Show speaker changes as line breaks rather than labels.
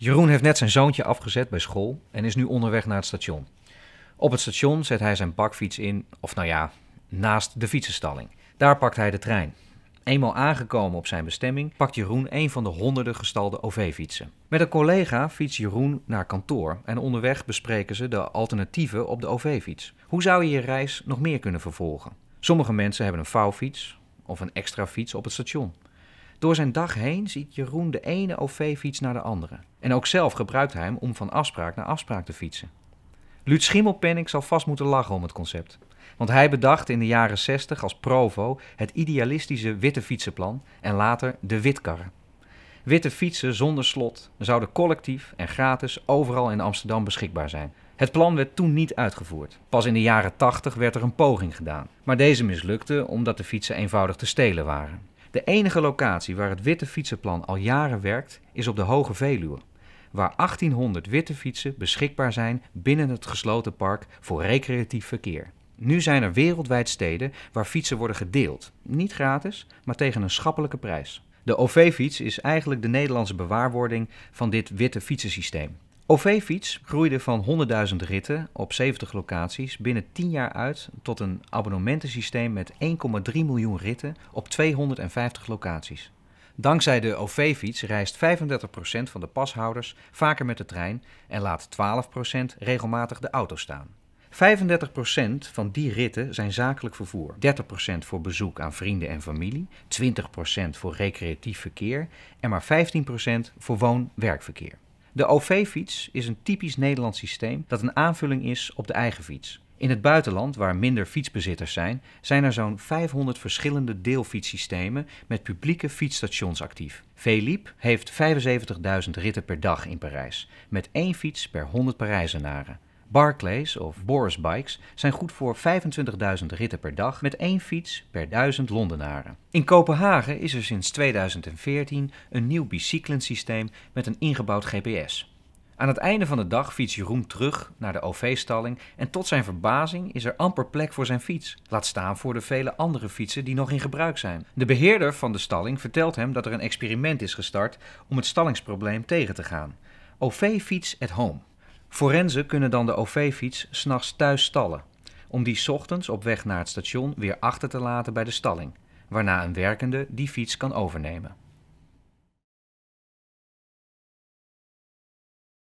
Jeroen heeft net zijn zoontje afgezet bij school en is nu onderweg naar het station. Op het station zet hij zijn bakfiets in, of nou ja, naast de fietsenstalling. Daar pakt hij de trein. Eenmaal aangekomen op zijn bestemming pakt Jeroen een van de honderden gestalde OV-fietsen. Met een collega fietst Jeroen naar kantoor en onderweg bespreken ze de alternatieven op de OV-fiets. Hoe zou je je reis nog meer kunnen vervolgen? Sommige mensen hebben een vouwfiets of een extra fiets op het station. Door zijn dag heen ziet Jeroen de ene OV-fiets naar de andere. En ook zelf gebruikt hij hem om van afspraak naar afspraak te fietsen. Luut Schimmelpenning zal vast moeten lachen om het concept. Want hij bedacht in de jaren 60 als provo het idealistische witte fietsenplan en later de witkarren. Witte fietsen zonder slot zouden collectief en gratis overal in Amsterdam beschikbaar zijn. Het plan werd toen niet uitgevoerd. Pas in de jaren 80 werd er een poging gedaan. Maar deze mislukte omdat de fietsen eenvoudig te stelen waren. De enige locatie waar het witte fietsenplan al jaren werkt is op de Hoge Veluwe, waar 1800 witte fietsen beschikbaar zijn binnen het gesloten park voor recreatief verkeer. Nu zijn er wereldwijd steden waar fietsen worden gedeeld. Niet gratis, maar tegen een schappelijke prijs. De OV-fiets is eigenlijk de Nederlandse bewaarwording van dit witte fietsensysteem. OV-fiets groeide van 100.000 ritten op 70 locaties binnen 10 jaar uit tot een abonnementensysteem met 1,3 miljoen ritten op 250 locaties. Dankzij de OV-fiets reist 35% van de pashouders vaker met de trein en laat 12% regelmatig de auto staan. 35% van die ritten zijn zakelijk vervoer, 30% voor bezoek aan vrienden en familie, 20% voor recreatief verkeer en maar 15% voor woon-werkverkeer. De OV-fiets is een typisch Nederlands systeem dat een aanvulling is op de eigen fiets. In het buitenland, waar minder fietsbezitters zijn, zijn er zo'n 500 verschillende deelfietssystemen met publieke fietsstations actief. Vélib heeft 75.000 ritten per dag in Parijs, met één fiets per 100 Parijzenaren. Barclays of Boris Bikes zijn goed voor 25.000 ritten per dag met één fiets per duizend Londenaren. In Kopenhagen is er sinds 2014 een nieuw bicyclensysteem met een ingebouwd GPS. Aan het einde van de dag fietst Jeroen terug naar de OV-stalling en tot zijn verbazing is er amper plek voor zijn fiets. Laat staan voor de vele andere fietsen die nog in gebruik zijn. De beheerder van de stalling vertelt hem dat er een experiment is gestart om het stallingsprobleem tegen te gaan. OV-fiets at home. Forenzen kunnen dan de OV-fiets s'nachts thuis stallen, om die ochtends op weg naar het station weer achter te laten bij de stalling, waarna een werkende die fiets kan overnemen.